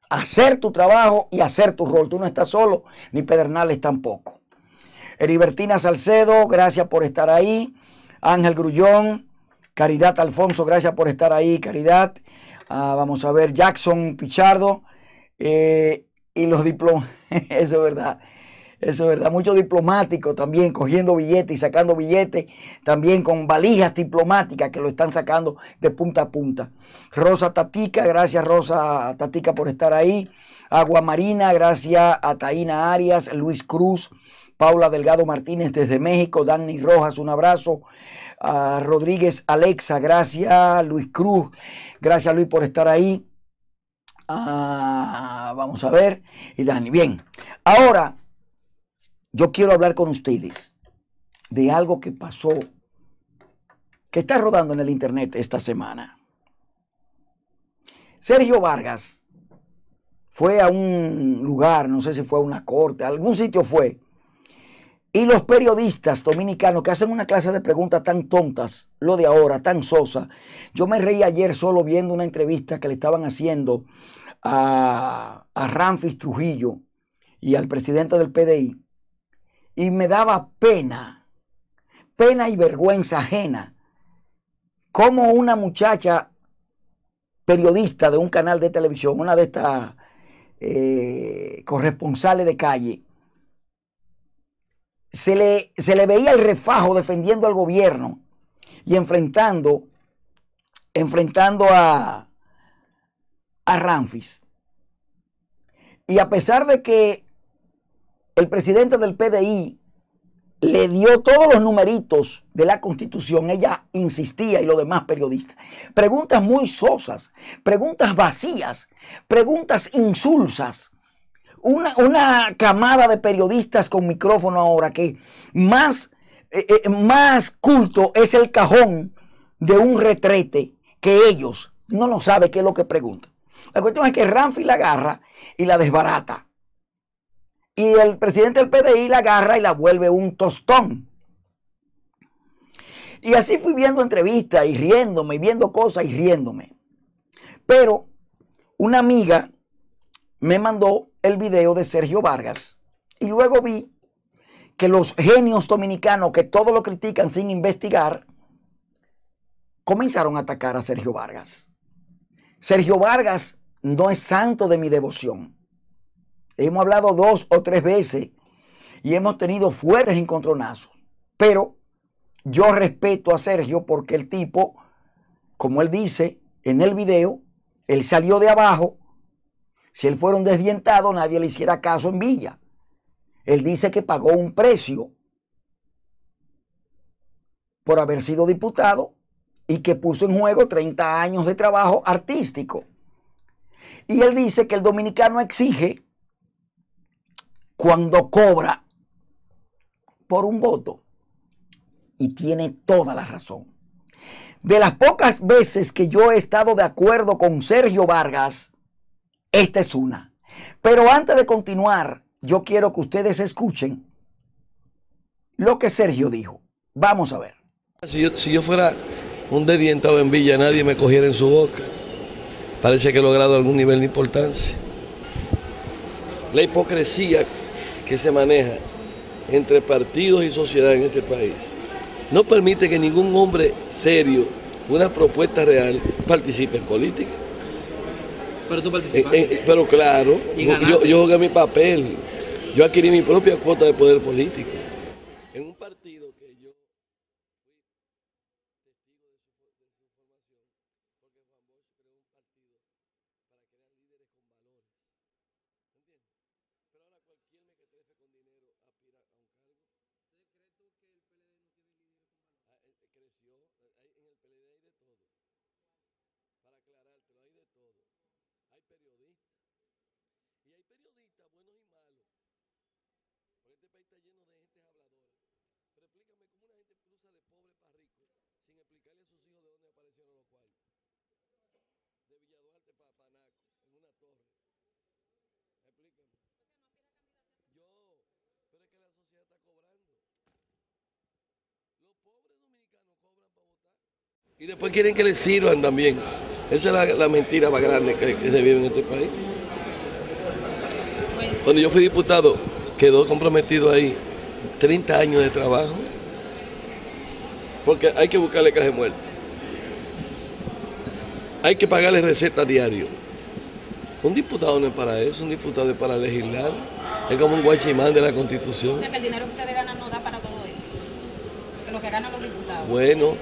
hacer tu trabajo y hacer tu rol. Tú no estás solo, ni Pedernales tampoco. Libertina Salcedo, gracias por estar ahí. Ángel Grullón, Caridad Alfonso, gracias por estar ahí, Caridad. Ah, vamos a ver, Jackson Pichardo. Eh, y los diplomas, eso es verdad. Eso es verdad. Muchos diplomáticos también cogiendo billetes y sacando billetes, también con valijas diplomáticas que lo están sacando de punta a punta. Rosa Tatica, gracias Rosa Tatica por estar ahí. Agua Marina, gracias a Taina Arias, Luis Cruz, Paula Delgado Martínez desde México, Dani Rojas, un abrazo, a Rodríguez Alexa, gracias, Luis Cruz, gracias Luis por estar ahí. Ah, vamos a ver, y Dani, bien, ahora yo quiero hablar con ustedes de algo que pasó, que está rodando en el Internet esta semana. Sergio Vargas fue a un lugar, no sé si fue a una corte, algún sitio fue, y los periodistas dominicanos que hacen una clase de preguntas tan tontas, lo de ahora, tan sosa. Yo me reí ayer solo viendo una entrevista que le estaban haciendo a, Ramfis Trujillo y al presidente del PDI. Y me daba pena, pena y vergüenza ajena, como una muchacha periodista de un canal de televisión, una de estas eh, corresponsales de calle, se le, veía el refajo defendiendo al gobierno y enfrentando, enfrentando a, a Ramfis. Y a pesar de que el presidente del PDI le dio todos los numeritos de la constitución, ella insistía y los demás periodistas. Preguntas muy sosas, preguntas vacías, preguntas insulsas, una, camada de periodistas con micrófono ahora que más, eh, eh, más culto es el cajón de un retrete que ellos no lo sabe qué es lo que preguntan. La cuestión es que Ramfi la agarra y la desbarata. Y el presidente del PDI la agarra y la vuelve un tostón. Y así fui viendo entrevistas y riéndome y viendo cosas y riéndome. Pero una amiga me mandó el video de Sergio Vargas y luego vi que los genios dominicanos que todo lo critican sin investigar, comenzaron a atacar a Sergio Vargas. Sergio Vargas no es santo de mi devoción. Hemos hablado dos o tres veces y hemos tenido fuertes encontronazos. Pero yo respeto a Sergio porque el tipo, como él dice en el video, él salió de abajo si él fuera un desdientado, nadie le hiciera caso en Villa. Él dice que pagó un precio por haber sido diputado y que puso en juego 30 años de trabajo artístico. Y él dice que el dominicano exige cuando cobra por un voto. Y tiene toda la razón. De las pocas veces que yo he estado de acuerdo con Sergio Vargas, esta es una. Pero antes de continuar,
yo quiero que ustedes escuchen lo que Sergio dijo. Vamos a ver. Si yo, fuera un dedientado en Villa, nadie me cogiera en su boca. Parece que he logrado algún nivel de importancia. La hipocresía que se maneja entre partidos y sociedad en este país no permite que ningún hombre serio, una propuesta real, participe en política. Eh, eh, pero claro, yo, yo jugué mi papel. Yo adquirí mi propia cuota de poder político. En un partido. periodistas. Y hay periodistas buenos y malos. Porque este país está lleno de gente habladora. Pero explícame cómo una gente cruza de pobre para rico sin explicarle a sus hijos de dónde aparecieron los cuartos. De Villaduarte para Panaco, en una torre. Explícame. Yo, pero es que la sociedad está cobrando. Los pobres dominicanos cobran para votar. Y después quieren que les sirvan también. Esa es la, mentira más grande que, se vive en este país. Cuando yo fui diputado, quedó comprometido ahí 30 años de trabajo, porque hay que buscarle caja de muerte. Hay que pagarle recetas diario. Un diputado no es para eso, un diputado es para legislar. Es como un guachimán de la constitución.
el dinero que ustedes ganan no da para todo eso. Lo que ganan los diputados. Bueno,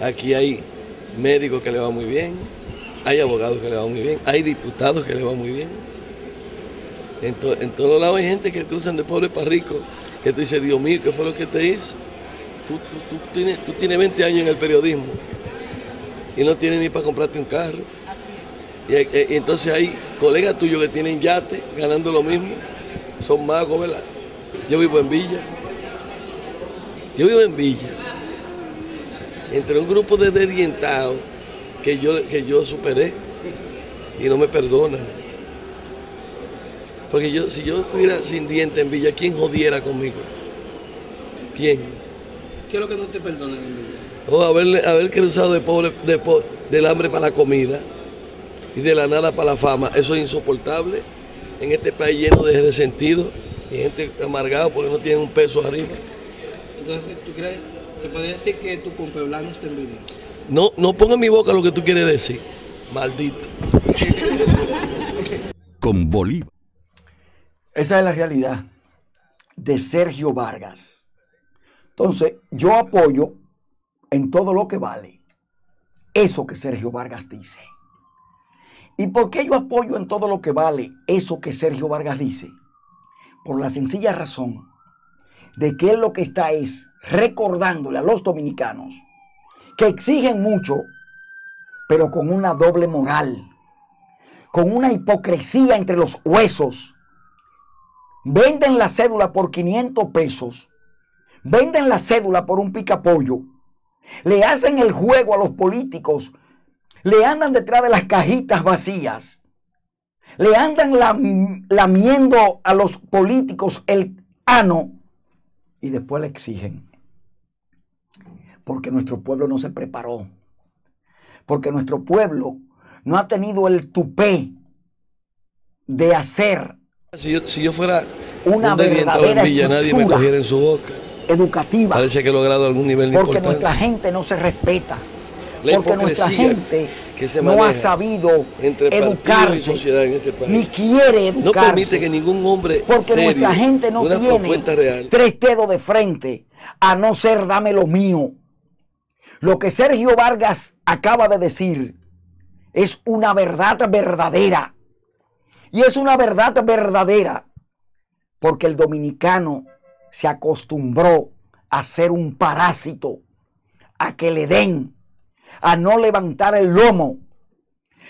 aquí hay médicos que le va muy bien hay abogados que le va muy bien, hay diputados que le va muy bien. En, en todos lados hay gente que cruzan de pobre para rico, que te dice, Dios mío, ¿qué fue lo que te hizo? Tú, tienes, tú 20 años en el periodismo y no tienes ni para comprarte un carro. Y, eh, entonces hay colegas tuyos que tienen yate ganando lo mismo, son magos, ¿verdad? Yo vivo en Villa. Yo vivo en Villa. Entre un grupo de desdientados que yo, que yo superé y no me perdonan. Porque yo, si yo estuviera sin diente en Villa, ¿quién jodiera conmigo? ¿Quién? ¿Qué es lo que no te perdonan en Villa? Oh, haber, cruzado de pobre, del hambre para la comida y de la nada para la fama. Eso es insoportable en este país lleno de resentidos y gente amargada porque no tiene un peso arriba. Entonces, ¿tú crees, se podría decir que tu compeblano está envidioso? No, no ponga en mi boca lo que tú quieres decir. Maldito. Con Bolívar. Esa es
la realidad de Sergio Vargas. Entonces, yo apoyo en todo lo que vale eso que Sergio Vargas dice. ¿Y por qué yo apoyo en todo lo que vale eso que Sergio Vargas dice? Por la sencilla razón de que él lo que está es recordándole a los dominicanos que exigen mucho, pero con una doble moral, con una hipocresía entre los huesos. Venden la cédula por 500 pesos, venden la cédula por un picapollo, le hacen el juego a los políticos, le andan detrás de las cajitas vacías, le andan lamiendo a los políticos el ano y después le exigen. Porque nuestro pueblo no se preparó. Porque nuestro pueblo no
ha tenido el tupé de hacer. Si yo, fuera una verdadera boca. Educativa. Parece que logrado algún nivel de Porque nuestra
gente no se respeta.
porque nuestra gente no ha sabido educarse, ni quiere educarse. que ningún hombre Porque nuestra gente no tiene
tres dedos de frente, a no ser dame lo mío. Lo que Sergio Vargas acaba de decir es una verdad verdadera. Y es una verdad verdadera porque el dominicano se acostumbró a ser un parásito, a que le den, a no levantar el lomo.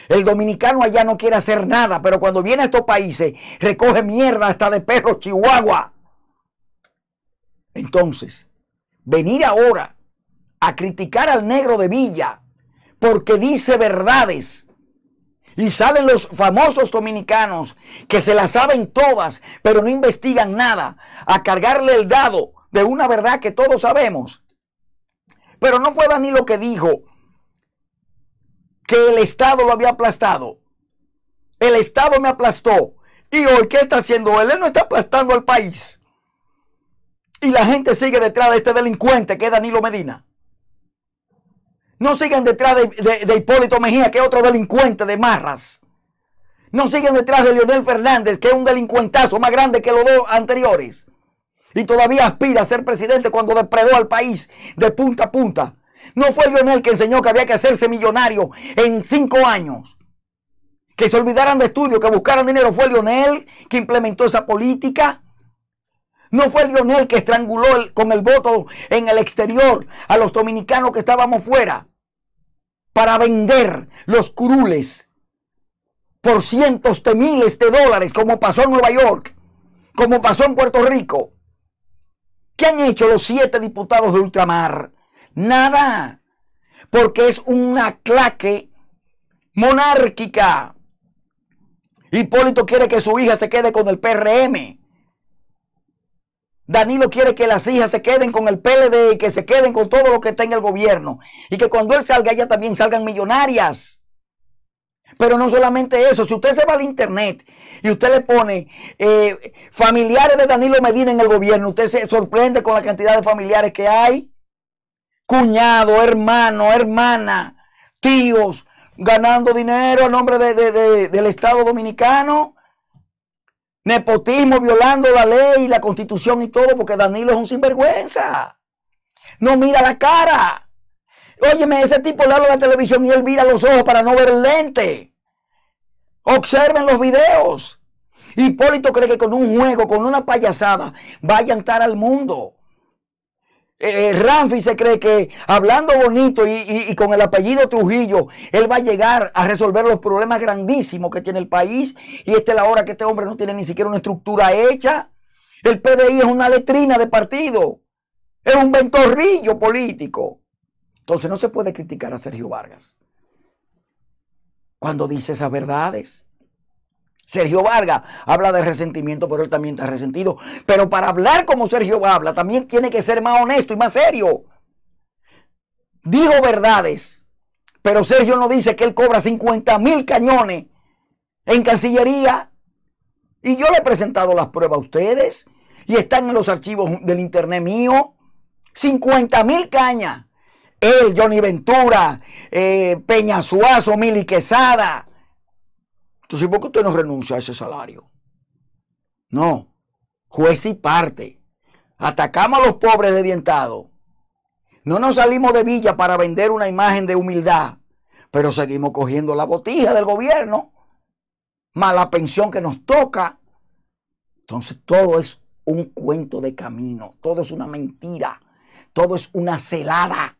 El dominicano allá no quiere hacer nada, pero cuando viene a estos países recoge mierda hasta de perro chihuahua. Entonces, venir ahora a criticar al negro de Villa porque dice verdades. Y salen los famosos dominicanos que se las saben todas, pero no investigan nada, a cargarle el dado de una verdad que todos sabemos. Pero no fue Danilo que dijo que el Estado lo había aplastado. El Estado me aplastó. ¿Y hoy qué está haciendo él? Él no está aplastando al país. Y la gente sigue detrás de este delincuente que es Danilo Medina. No sigan detrás de, Hipólito Mejía, que es otro delincuente de marras. No sigan detrás de Leonel Fernández, que es un delincuentazo más grande que los dos anteriores. Y todavía aspira a ser presidente cuando depredó al país de punta a punta. No fue Leonel que enseñó que había que hacerse millonario en cinco años. Que se olvidaran de estudios, que buscaran dinero. Fue Lionel que implementó esa política. No fue Lionel que estranguló con el voto en el exterior a los dominicanos que estábamos fuera para vender los curules por cientos de miles de dólares, como pasó en Nueva York, como pasó en Puerto Rico. ¿Qué han hecho los siete diputados de ultramar? Nada, porque es una claque monárquica. Hipólito quiere que su hija se quede con el PRM. Danilo quiere que las hijas se queden con el PLD y que se queden con todo lo que está en el gobierno. Y que cuando él salga, ellas también salgan millonarias. Pero no solamente eso, si usted se va al internet y usted le pone eh, familiares de Danilo Medina en el gobierno, usted se sorprende con la cantidad de familiares que hay. Cuñado, hermano, hermana, tíos, ganando dinero a nombre del Estado Dominicano. Nepotismo violando la ley, y la constitución y todo, porque Danilo es un sinvergüenza. No mira la cara. Óyeme, ese tipo le habla la televisión y él mira los ojos para no ver el lente. Observen los videos. Hipólito cree que con un juego, con una payasada, va a llantar al mundo. Eh, eh Ramfi se cree que hablando bonito y, y, con el apellido Trujillo, él va a llegar a resolver los problemas grandísimos que tiene el país. Y esta es la hora que este hombre no tiene ni siquiera una estructura hecha. El PDI es una letrina de partido. Es un ventorrillo político. Entonces no se puede criticar a Sergio Vargas cuando dice esas verdades. Sergio Vargas habla de resentimiento, pero él también está resentido. Pero para hablar como Sergio habla, también tiene que ser más honesto y más serio. Dijo verdades, pero Sergio no dice que él cobra 50 mil cañones en Cancillería. Y yo le he presentado las pruebas a ustedes y están en los archivos del internet mío. 50 mil cañas. Él, Johnny Ventura, eh, Peña Suazo, Mili Quesada, entonces, ¿por qué usted no renuncia a ese salario? No, juez y parte. Atacamos a los pobres de dientado. No nos salimos de villa para vender una imagen de humildad, pero seguimos cogiendo la botija del gobierno, más la pensión que nos toca. Entonces, todo es un cuento de camino, todo es una mentira, todo es una celada.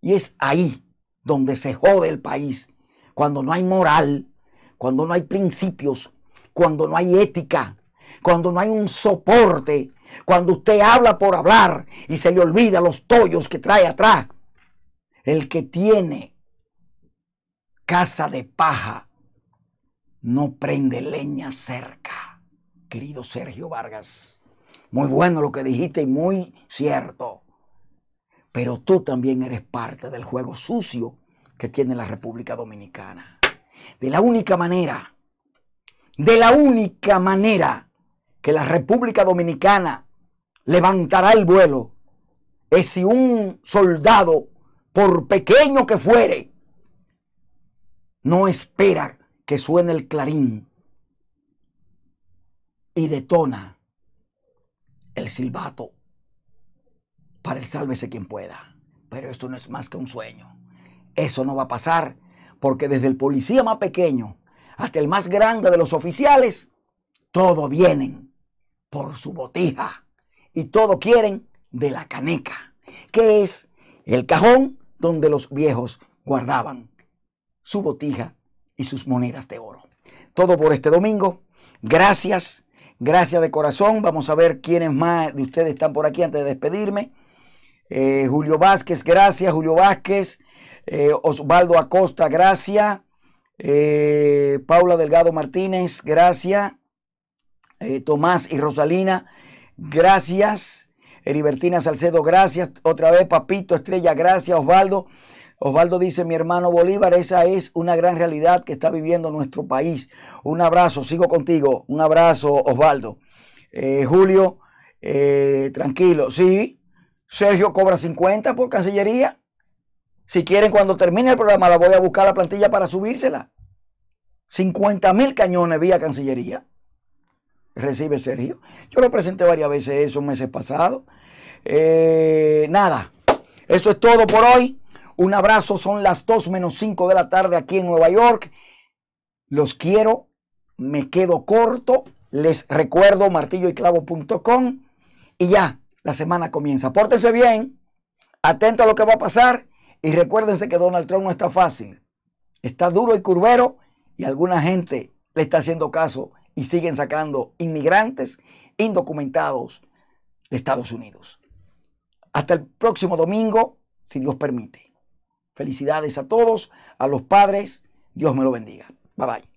Y es ahí donde se jode el país, cuando no hay moral, cuando no hay principios, cuando no hay ética, cuando no hay un soporte, cuando usted habla por hablar y se le olvida los tollos que trae atrás. El que tiene casa de paja no prende leña cerca. Querido Sergio Vargas, muy bueno lo que dijiste y muy cierto. Pero tú también eres parte del juego sucio que tiene la República Dominicana. De la única manera, de la única manera que la República Dominicana levantará el vuelo es si un soldado, por pequeño que fuere, no espera que suene el clarín y detona el silbato para el sálvese quien pueda. Pero esto no es más que un sueño. Eso no va a pasar porque desde el policía más pequeño hasta el más grande de los oficiales, todos vienen por su botija y todos quieren de la caneca, que es el cajón donde los viejos guardaban su botija y sus monedas de oro. Todo por este domingo. Gracias, gracias de corazón. Vamos a ver quiénes más de ustedes están por aquí antes de despedirme. Eh, Julio Vázquez, gracias, Julio Vázquez. Eh, Osvaldo Acosta, gracias. Eh, Paula Delgado Martínez, gracias. Eh, Tomás y Rosalina, gracias. Eribertina Salcedo, gracias. Otra vez, Papito Estrella, gracias. Osvaldo. Osvaldo dice, mi hermano Bolívar, esa es una gran realidad que está viviendo nuestro país. Un abrazo, sigo contigo. Un abrazo, Osvaldo. Julio, tranquilo. Sí, Sergio cobra 50 por Cancillería. Si quieren, cuando termine el programa, la voy a buscar la plantilla para subírsela. 50 mil cañones vía Cancillería. Recibe Sergio. Yo lo presenté varias veces eso meses pasados. Eh, nada. Eso es todo por hoy. Un abrazo. Son las 2 menos 5 de la tarde aquí en Nueva York. Los quiero. Me quedo corto. Les recuerdo martilloyclavo.com. Y ya, la semana comienza. Pórtense bien. Atento a lo que va a pasar y recuérdense que Donald Trump no está fácil. Está duro y curvero y alguna gente le está haciendo caso y siguen sacando inmigrantes indocumentados de Estados Unidos. Hasta el próximo domingo, si Dios permite. Felicidades a todos, a los padres. Dios me lo bendiga. Bye bye.